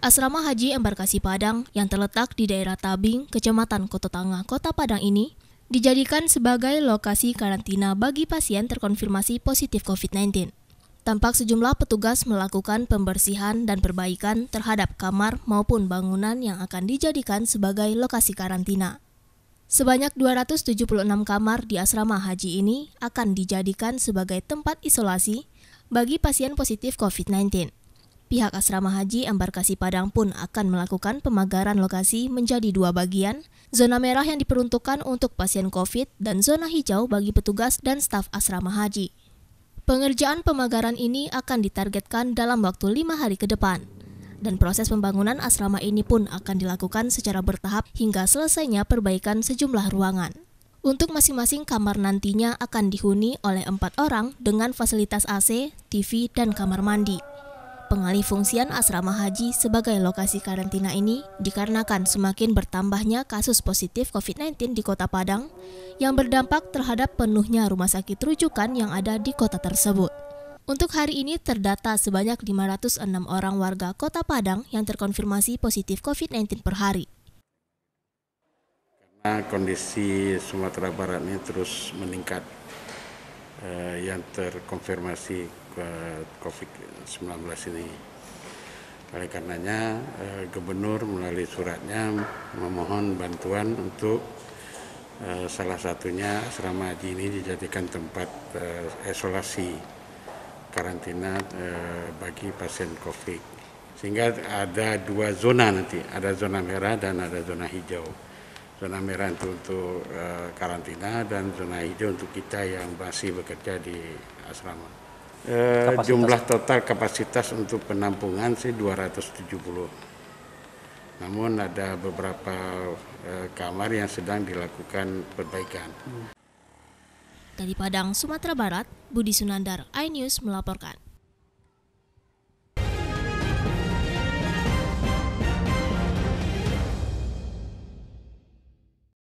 Asrama Haji Embarkasi Padang yang terletak di daerah Tabing, Kecamatan Kota Tengah, Kota Padang ini dijadikan sebagai lokasi karantina bagi pasien terkonfirmasi positif COVID-19. Tampak sejumlah petugas melakukan pembersihan dan perbaikan terhadap kamar maupun bangunan yang akan dijadikan sebagai lokasi karantina. Sebanyak 276 kamar di asrama haji ini akan dijadikan sebagai tempat isolasi bagi pasien positif COVID-19. Pihak Asrama Haji Embarkasi Padang pun akan melakukan pemagaran lokasi menjadi dua bagian, zona merah yang diperuntukkan untuk pasien COVID dan zona hijau bagi petugas dan staf Asrama Haji. Pengerjaan pemagaran ini akan ditargetkan dalam waktu lima hari ke depan. Dan proses pembangunan asrama ini pun akan dilakukan secara bertahap hingga selesainya perbaikan sejumlah ruangan. Untuk masing-masing kamar nantinya akan dihuni oleh empat orang dengan fasilitas AC, TV, dan kamar mandi. Pengalih fungsian asrama haji sebagai lokasi karantina ini dikarenakan semakin bertambahnya kasus positif COVID-19 di Kota Padang yang berdampak terhadap penuhnya rumah sakit rujukan yang ada di kota tersebut. Untuk hari ini terdata sebanyak 506 orang warga Kota Padang yang terkonfirmasi positif COVID-19 per hari. Karena kondisi Sumatera Barat ini terus meningkat uh, yang terkonfirmasi COVID-19 ini. Oleh karenanya, uh, Gubernur melalui suratnya memohon bantuan untuk uh, salah satunya asrama haji ini dijadikan tempat uh, isolasi karantina uh, bagi pasien COVID. Sehingga ada dua zona nanti, ada zona merah dan ada zona hijau zona merah itu untuk eh, karantina dan zona hijau untuk kita yang masih bekerja di asrama. Eh, jumlah total kapasitas untuk penampungan sih 270. Namun ada beberapa eh, kamar yang sedang dilakukan perbaikan. Dari Padang, Sumatera Barat, Budi Sunandar, iNews melaporkan.